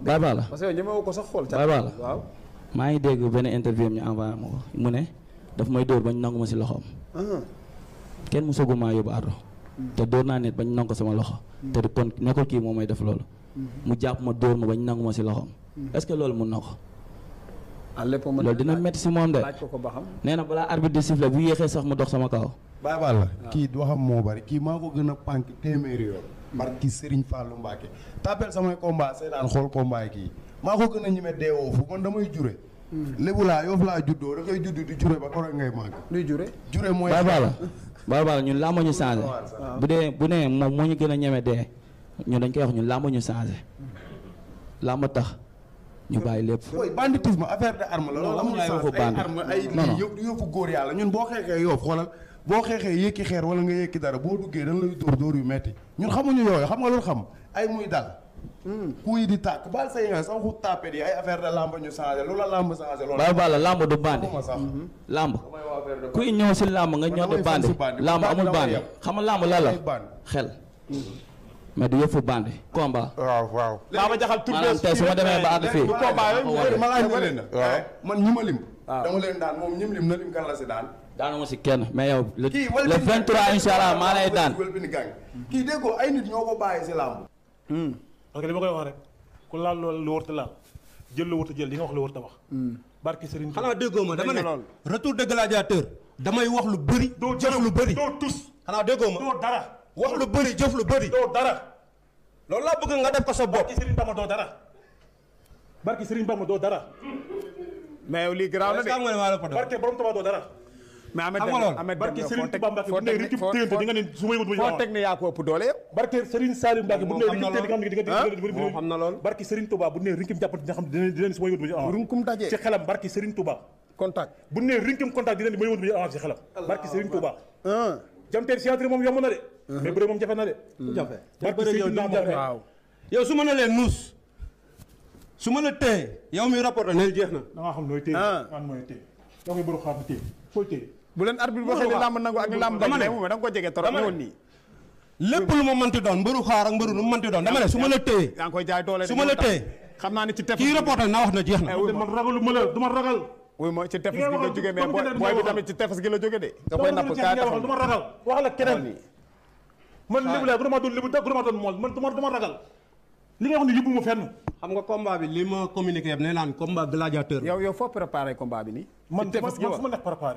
baay baa la parce que ñemewu ko sax xool baay baa waaw maa ngi dégg benn interview am ñu envoyé ko mu ne daf may dóor bañ nangu ma si loxoom kenn mu sogu maa yóbbu ardo mm. te dóor naa nit bañ nangu ko sama loxo mm. te kon nekkul kii moom may def loolu mm. mu jàpp ma dóor ma bañ nangu ma si loxoom est-ce que loolu mun na ko loolu dina metti si moom de nee na balaa arbitre di siffle bu yéexee sax mu dox sama kaw baay baa la ah. kii waxam moo bari kii maa ko gën a barki Serigne Fallou Mbacke tàppeel samay combat seetaan xool combat yi kii maa ko gën a ñeme deewoo fu man damay jure. Hmm. lébu laa yoofu laa juddoo da ngay judd di jure ba koro ngay màgg. luy jure jure mooy. moo ñu bu dee bu nee moom moo ñu gën a ñeme dee ñun dañ koy wax ñu changé laa ma tax. ñu bàyyi lépp mooy banditisme affaire de arme la. loolu amul ay arme ay yóbbu góor yàlla ñun boo xeexee yow xoolal boo xeexee yékki xeer wala nga yëkki dara boo duggee dañ lay dóor dóor yu metti ñun xamuñu yooyu xam nga loolu xam ay muy dal. Hmm. kuy di tàkk baal say nga sax xut tapé yi ay affaire de lamb ñu changé lu la lamb changé loolu. bàyyi bala lamb du bandi. Hmm. lamb kuy ñëw si lamb nga ñëw di bandi. lamb amul bandi xam nga lamb la la xel. Hmm. mais du yëfu bandi combat. waaw waaw. Baba Diakhal tur bees tey su ma demee ba àgg fii. bu eh, man ñi ma lim. Ah. dama leen daan moom ñim lim na lim kan la si daan. daanuma si kenn mais yow. le le 23 incha allah maa lay daan. kii dégg ko hmm. koy wax rek ku laal loolu lu warta jël lu warta jël li nga wax lu warta wax. Hmm. barki Serigne xanaa déggoo ma dama ne retour de gladiateur damay wax lu bëri. doo jëf lu bari doo xanaa déggoo ma doo dara. wax lu bëri jëf lu bëri. doo dara. loolu laa bëgg nga def ko sa bopp. barki Serigne Bamba doo dara. barki Serigne Bamba doo dara. mais yow lii garaaw na de barke borom Tuubaa doo dara. mais Ahmed Deme Ahmed Deme Serigne Touba Mbacke bu ne récup téente di nga ne su may ne yaa ko ëpp doole yow barke Serigne Saliou Mbacke bu ne na lool barke xam ne dina ah. ne su may wut bu ah, na de mais bëre moom mm. ma ne leen nuus su téye yow mi rapport neel jeex na da nga xam nooy téye man mooy téye yow mi bëru xaar téye fooy bu leen arbitre waxee ne làmb nangu ak làmb dama ne da nga ko jege trop ñëwoon nii lépp lu ma mënti doon mbëru xaar ak mbëru lu mu mënti doon dama ne su ma la téye yaa ngi koy jaay doole su ma la téye xam naa ne ci tef kii reporter na wax na jeex na eh, man ragalu ma la du ma ragal de da koy napp wax la keneen man lébu laa bu dama doon lébu da bu dama doon mool man du ma ragal li nga wax ni yóbbu ma fenn xam nga combat bi li ma communiqué yëpp ne naan combat gladiateur yow yow foo préparé combat bi nii man man su ma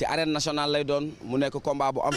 ci arène national lay doon mu nekk combat bu am.